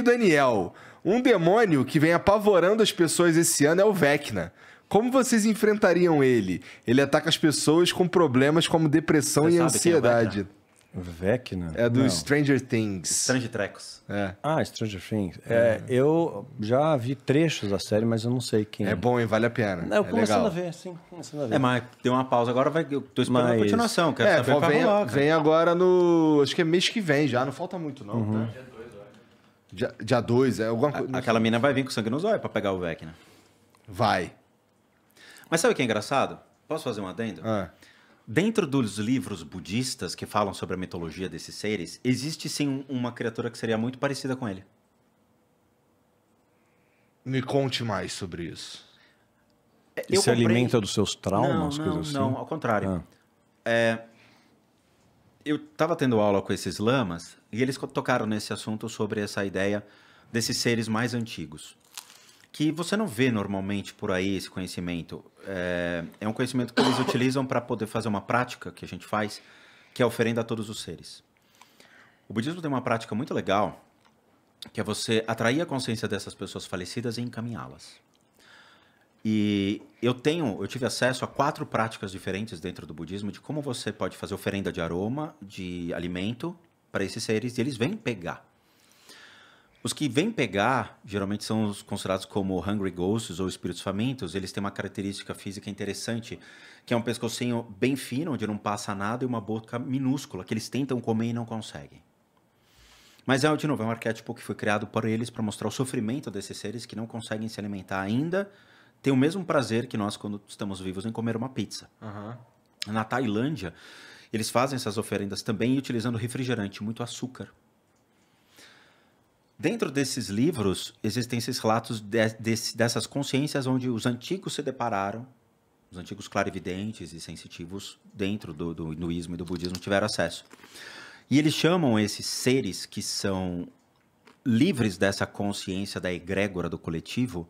Henrique Daniel. Um demônio que vem apavorando as pessoas esse ano é o Vecna. Como vocês enfrentariam ele? Ele ataca as pessoas com problemas como depressão Você e é ansiedade. Vecna? É do Não. Stranger Things. Strange Trecos. É. Ah, Stranger Things. É, é eu já vi trechos da série, mas eu não sei quem. É, é. bom, e Vale a pena. Eu é começando legal. a ver, sim. Começando a ver. É, mas deu uma pausa agora, vai, eu tô esperando a continuação, quero É, saber vem, vem agora no. Acho que é mês que vem já, não falta muito, não. Uhum. tá? Dia, dia 2, é alguma coisa. Aquela sei. mina vai vir com sangue nos olhos pra pegar o Vecna. Né? Vai. Mas sabe o que é engraçado? Posso fazer um adendo? É. Dentro dos livros budistas que falam sobre a mitologia desses seres, existe sim uma criatura que seria muito parecida com ele. Me conte mais sobre isso. É, ele se comprei... alimenta dos seus traumas, não, não, coisas assim? Não, ao contrário. Ah. É, eu estava tendo aula com esses lamas e eles tocaram nesse assunto sobre essa ideia desses seres mais antigos. Que você não vê normalmente por aí esse conhecimento. É, é um conhecimento que eles utilizam para poder fazer uma prática que a gente faz, que é a oferenda a todos os seres. O budismo tem uma prática muito legal, que é você atrair a consciência dessas pessoas falecidas e encaminhá-las. E eu tenho, eu tive acesso a quatro práticas diferentes dentro do budismo de como você pode fazer oferenda de aroma, de alimento para esses seres e eles vêm pegar. Os que vêm pegar geralmente são os considerados como hungry ghosts ou espíritos famintos. Eles têm uma característica física interessante, que é um pescocinho bem fino, onde não passa nada, e uma boca minúscula, que eles tentam comer e não conseguem. Mas é, de novo, é um arquétipo que foi criado por eles para mostrar o sofrimento desses seres que não conseguem se alimentar ainda tem o mesmo prazer que nós, quando estamos vivos, em comer uma pizza. Uhum. Na Tailândia, eles fazem essas oferendas também utilizando refrigerante, muito açúcar. Dentro desses livros, existem esses relatos de, dessas consciências onde os antigos se depararam, os antigos clarividentes e sensitivos dentro do, do hinduísmo e do budismo tiveram acesso. E eles chamam esses seres que são livres dessa consciência da egrégora do coletivo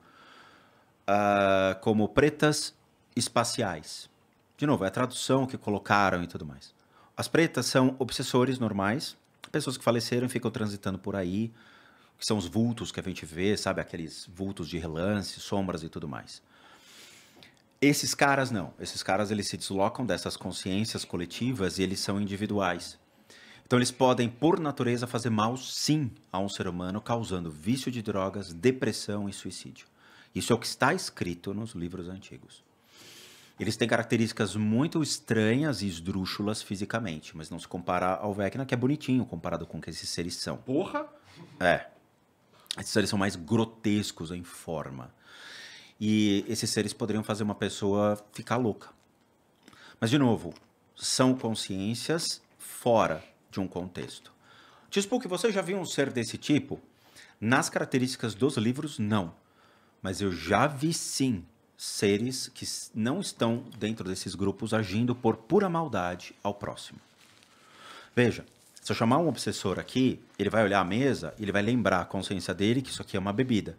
uh, como pretas espaciais. De novo, é a tradução que colocaram e tudo mais. As pretas são obsessores normais, pessoas que faleceram e ficam transitando por aí, que são os vultos que a gente vê, sabe? Aqueles vultos de relance, sombras e tudo mais. Esses caras não. Esses caras eles se deslocam dessas consciências coletivas e eles são individuais. Então eles podem, por natureza, fazer mal sim a um ser humano, causando vício de drogas, depressão e suicídio. Isso é o que está escrito nos livros antigos. Eles têm características muito estranhas e esdrúxulas fisicamente, mas não se compara ao Vecna, que é bonitinho comparado com o que esses seres são. Porra! É. Esses seres são mais grotescos em forma. E esses seres poderiam fazer uma pessoa ficar louca. Mas, de novo, são consciências fora de um contexto. Tispo, que você já viu um ser desse tipo? Nas características dos livros, não mas eu já vi sim seres que não estão dentro desses grupos agindo por pura maldade ao próximo. Veja, se eu chamar um obsessor aqui, ele vai olhar a mesa, ele vai lembrar a consciência dele que isso aqui é uma bebida,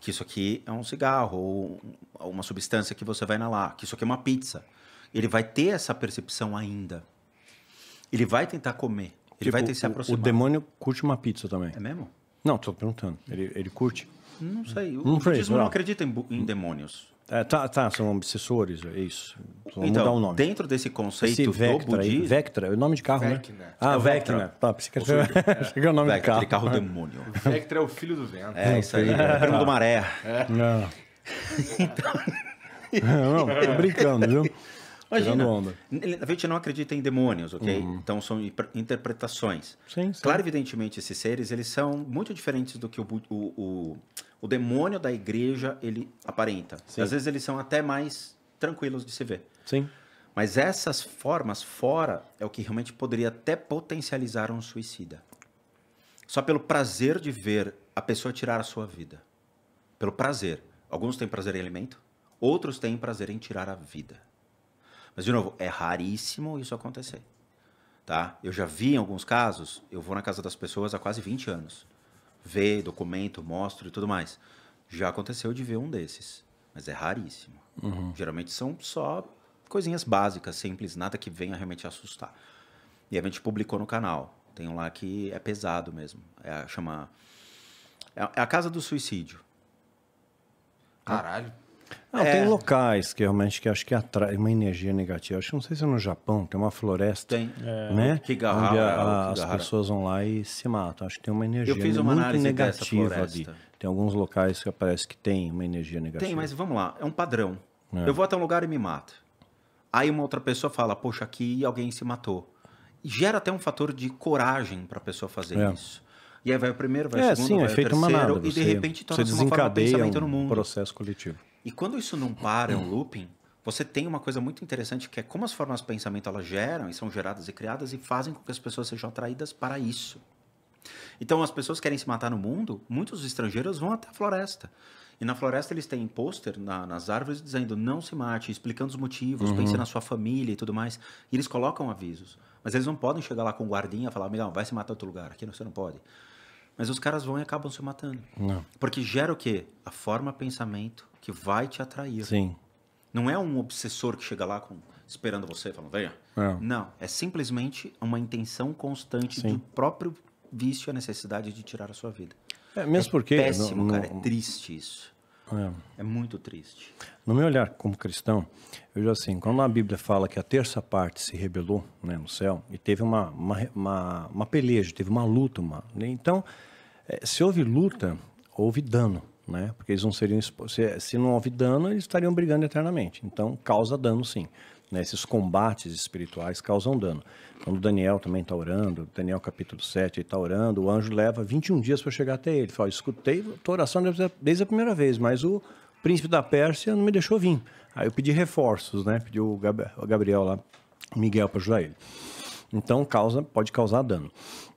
que isso aqui é um cigarro ou uma substância que você vai inalar, que isso aqui é uma pizza. Ele vai ter essa percepção ainda. Ele vai tentar comer. Ele tipo, vai ter se aproximar. O demônio curte uma pizza também. É mesmo? Não, estou perguntando. Ele, ele curte. Não sei. Hum. O não budismo não acredita em, em demônios. É, tá, tá, são obsessores, é isso. Vamos então, o nome. dentro desse conceito Esse Vectra, do budismo... Vectra, é o nome de carro, né? Vecna. né? Ah, é Vectra. tá Tá, que... é. Cheguei o nome Vectra, do carro. carro demônio. Vectra é o filho do vento. É, é isso aí. É. Primo do maré. É. Não. então... não, tô brincando, viu? Imagina, onda. A gente não acredita em demônios, ok? Uhum. Então são interpretações. Sim, sim. Claro, evidentemente, esses seres eles são muito diferentes do que o, o, o, o demônio da igreja ele aparenta. Sim. Às vezes eles são até mais tranquilos de se ver. Sim. Mas essas formas fora é o que realmente poderia até potencializar um suicida. Só pelo prazer de ver a pessoa tirar a sua vida. Pelo prazer. Alguns têm prazer em alimento, outros têm prazer em tirar a vida. Mas, de novo, é raríssimo isso acontecer. Tá? Eu já vi em alguns casos, eu vou na casa das pessoas há quase 20 anos. Ver, documento, mostro e tudo mais. Já aconteceu de ver um desses, mas é raríssimo. Uhum. Geralmente são só coisinhas básicas, simples, nada que venha realmente assustar. E a gente publicou no canal. Tem um lá que é pesado mesmo. É, chama. É, é a Casa do Suicídio. Caralho. Não, é... tem locais que realmente que acho que atrai uma energia negativa. Acho que não sei se é no Japão, tem uma floresta. Tem. É. Né? É... onde a, a, é as pessoas vão lá e se matam. Acho que tem uma energia uma muito negativa ali. Tem alguns locais que parece que tem uma energia negativa. Tem, mas vamos lá, é um padrão. É. Eu vou até um lugar e me mato. Aí uma outra pessoa fala, poxa, aqui alguém se matou. E gera até um fator de coragem para a pessoa fazer é. isso. E aí vai o primeiro, vai é, o segundo, sim, é vai é o terceiro, manada, e de repente torna-se uma forma de pensamento um no mundo. processo coletivo. E quando isso não para, é um hum. looping, você tem uma coisa muito interessante que é como as formas de pensamento elas geram e são geradas e criadas e fazem com que as pessoas sejam atraídas para isso. Então, as pessoas querem se matar no mundo, muitos estrangeiros vão até a floresta. E na floresta eles têm pôster na, nas árvores dizendo não se mate, explicando os motivos, uhum. pense na sua família e tudo mais. E eles colocam avisos. Mas eles não podem chegar lá com guardinha e falar, amigão, vai se matar outro lugar, aqui você não pode. Mas os caras vão e acabam se matando. Não. Porque gera o quê? A forma pensamento que vai te atrair. Sim. Não é um obsessor que chega lá com, esperando você, falando, venha. Não. É. Não. É simplesmente uma intenção constante Sim. do próprio vício, a necessidade de tirar a sua vida. É, mesmo é porque. Péssimo, não, não, cara. É triste isso. É. é. muito triste. No meu olhar como cristão, eu já assim, quando a Bíblia fala que a terça parte se rebelou né, no céu e teve uma, uma, uma, uma peleja, teve uma luta, uma, né? então eh, se houve luta, houve dano, né? Porque eles não seriam se, se não houve dano, eles estariam brigando eternamente. Então causa dano, sim. Né, esses combates espirituais causam dano. Quando Daniel também está orando, Daniel capítulo 7 está orando, o anjo leva 21 dias para chegar até ele. Fala, escutei a tua oração desde a primeira vez, mas o príncipe da Pérsia não me deixou vir. Aí eu pedi reforços, né? Pediu o Gabriel lá, Miguel para ajudar ele. Então causa, pode causar dano.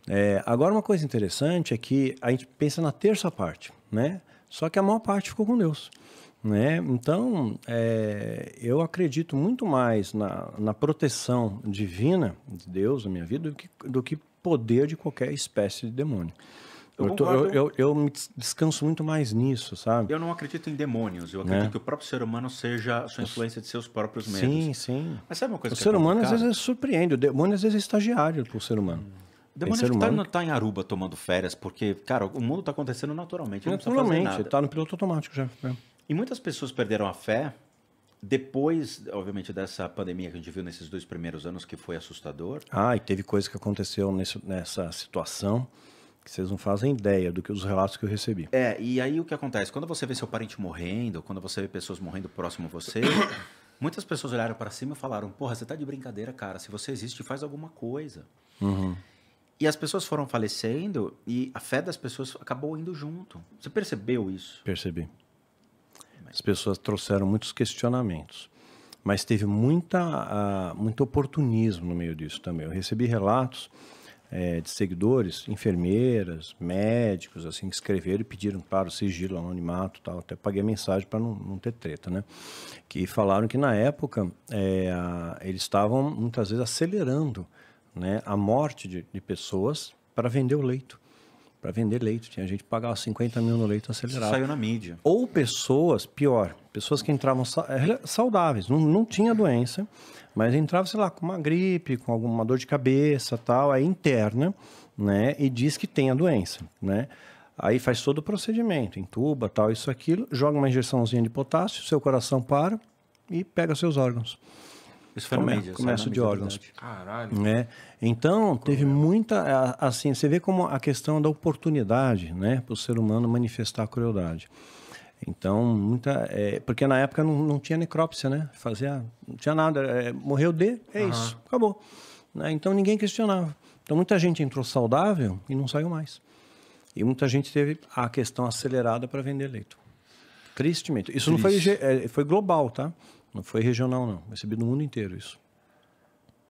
É, agora uma coisa interessante é que a gente pensa na terça parte, né? Só que a maior parte ficou com Deus. Né? Então, é, eu acredito muito mais na, na, proteção divina de Deus na minha vida do que, do que poder de qualquer espécie de demônio. Eu, tô, eu, eu, me descanso muito mais nisso, sabe? Eu não acredito em demônios. Eu acredito né? que o próprio ser humano seja a sua influência de seus próprios medos. Sim, sim. Mas sabe uma coisa o que ser é humano às vezes surpreende. O demônio às vezes é estagiário para o ser humano. O hum. Demônio que tá não tá em Aruba tomando férias, porque, cara, o mundo está acontecendo naturalmente. Naturalmente, está no piloto automático já. É. E muitas pessoas perderam a fé depois, obviamente, dessa pandemia que a gente viu nesses dois primeiros anos, que foi assustador. Ah, e teve coisa que aconteceu nesse, nessa situação que vocês não fazem ideia do que os relatos que eu recebi. É, e aí o que acontece? Quando você vê seu parente morrendo, quando você vê pessoas morrendo próximo a você, muitas pessoas olharam para cima e falaram: Porra, você tá de brincadeira, cara. Se você existe, faz alguma coisa. Uhum. E as pessoas foram falecendo e a fé das pessoas acabou indo junto. Você percebeu isso? Percebi. As pessoas trouxeram muitos questionamentos, mas teve muita, uh, muito oportunismo no meio disso também. Eu recebi relatos é, de seguidores, enfermeiras, médicos, assim, que escreveram e pediram para o sigilo, anonimato tal. Até paguei a mensagem para não, não, ter treta, né? Que falaram que na época é, a, eles estavam muitas vezes acelerando né, a morte de, de pessoas para vender o leito para vender leito. Tinha gente que pagava 50 mil no leito acelerado. Isso saiu na mídia. Ou pessoas, pior, pessoas que entravam é, saudáveis, não, não tinha doença, mas entrava, sei lá, com uma gripe, com alguma dor de cabeça, tal, é interna, né? E diz que tem a doença, né? Aí faz todo o procedimento, entuba, tal, isso, aquilo, joga uma injeçãozinha de potássio, seu coração para e pega seus órgãos. Isso foi comércio, mídia, comércio de órgãos. Caralho. Né? Então, teve muita. Assim, você vê como a questão da oportunidade né, para o ser humano manifestar a crueldade. Então, muita. É, porque na época não, não tinha necrópsia, né? Fazia. Não tinha nada. É, morreu de, é uhum. isso, acabou. Né? Então ninguém questionava. Então muita gente entrou saudável e não saiu mais. E muita gente teve a questão acelerada para vender leito. Tristemente. Isso Triste. não foi, é, foi global, tá? Não foi regional, não. Eu recebi do mundo inteiro isso.